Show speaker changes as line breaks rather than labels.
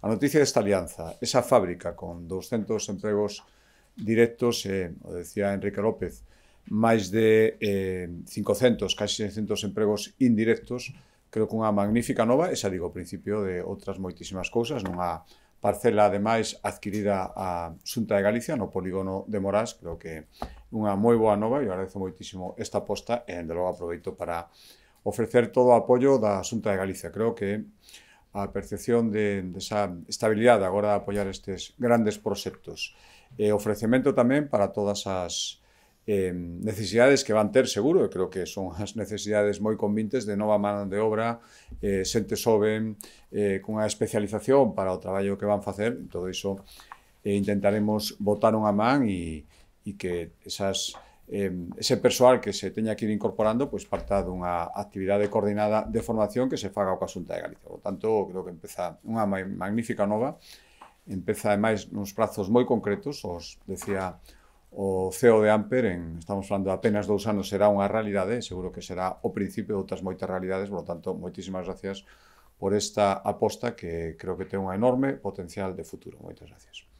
A noticia desta alianza, esa fábrica con 200 empregos directos, eh, o decía Enrique López, máis de eh, 500, casi 600 empregos indirectos, creo que unha magnífica nova, e xa digo, principio de outras moitísimas cousas, nunha parcela, ademais, adquirida a Xunta de Galicia, no polígono de Morás, creo que unha moi boa nova, e agradezo moitísimo esta posta, e, de logo, aproveito para ofrecer todo o apoio da Xunta de Galicia. Creo que a percepción de, de esa estabilidade agora de apoiar estes grandes proxectos. E ofrecemento tamén para todas as eh, necesidades que van ter seguro, e creo que son as necesidades moi convintes de nova mano de obra, eh, xente soben, eh, cunha especialización para o traballo que van facer, todo entón, iso eh, intentaremos botar unha man e, e que esas eh, ese persoal que se teña que ir incorporando pois parta dunha actividade coordinada de formación que se faga coa Xunta de Galicia. Por tanto, creo que empeza unha magnífica nova, empeza ademais nos prazos moi concretos, os decía o CEO de Amper, en, estamos falando de apenas dous anos, será unha realidade, seguro que será o principio de outras moitas realidades, por tanto, moitísimas gracias por esta aposta que creo que ten unha enorme potencial de futuro. Moitas gracias.